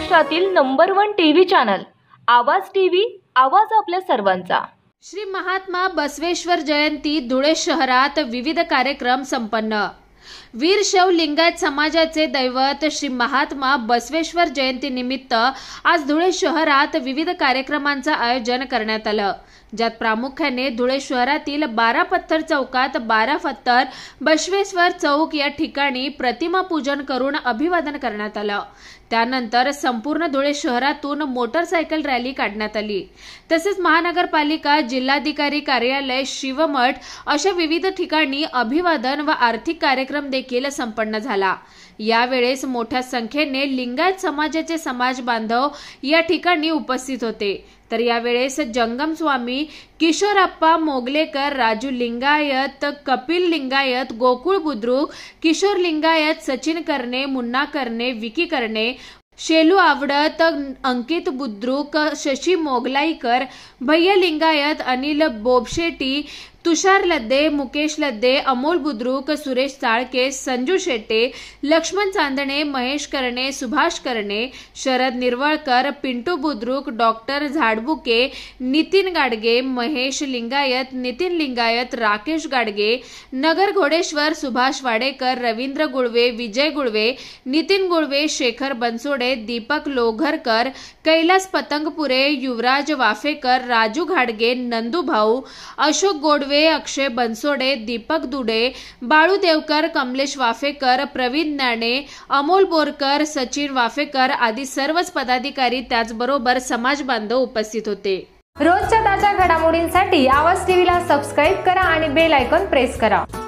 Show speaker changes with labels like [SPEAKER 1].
[SPEAKER 1] महाराष्ट्रातील number one T V channel Awaaz T V Awaaz आपल्या सर्वांचा
[SPEAKER 2] श्री महात्मा बसवेश्वर जयंती धुळे शहरात विविध कार्यक्रम संपन्न वीरशैव लिंगायत समाजाचे दैवत श्री महात्मा बसवेश्वर जयंतीनिमित्त आज धुळे शहरात विविध कार्यक्रमांचं आयोजन करण्यात आलं ज्यात प्रामुख्याने धुळे शहरातील बारा पत्थर चौकात बारा पत्थर बसवेश्वर चौक या ठिकाणी प्रतिमा पूजन करून अभिवादन करण्यात आलं त्यानंतर संपूर्ण धुळे शहरातून मोटरसायकल रॅली काढण्यात आली तसेच महानगरपालिका जिल्हाधिकारी कार्यालय शिवमठ अशा विविध ठिकाणी अभिवादन व आर्थिक कार्यक्रम कार्यक्रम देखील संपन्न झाला यावेळेस मोठ्या संख्येने लिंगायत समाजाचे समाज बांधव या ठिकाणी उपस्थित होते तर यावेळेस जंगम स्वामी किशोरप्पा मोगलेकर राजू लिंगायत कपिल लिंगायत गोकुळ बुद्रुक किशोर लिंगायत सचिन करणे मुन्ना करणे विकी करणे शेलू आवडत अंकित बुद्रुक शशी मोगलाईकर भैया लिंगायत अनिल बोबशेटी तुषार लद्दे मुकेश लद्दे अमोल बुद्रुक सुरेश चाळके संजू शेट्टे लक्ष्मण चांदणे महेश करणे सुभाष करणे शरद निरवळकर पिंटू बुद्रुक डॉक्टर झाडबुके नितीन गाडगे महेश लिंगायत नितीन लिंगायत राकेश गाडगे नगर घोडेश्वर सुभाष वाडेकर रवींद्र गुळवे विजय गुळवे नितीन गुळवे शेखर बनसोडे दीपक लोघरकर कैलास पतंगपुरे युवराज वाफेकर राजू घाडगे नंदू भाऊ अशोक गोडवे कर्वे अक्षय बनसोडे दीपक दुडे बाळू देवकर कमलेश वाफेकर प्रवीण नाणे अमोल बोरकर सचिन वाफेकर आदी सर्वच पदाधिकारी त्याचबरोबर समाज बांधव उपस्थित होते रोजच्या ताज्या घडामोडींसाठी आवाज टीव्हीला सबस्क्राईब करा आणि बेल आयकॉन प्रेस करा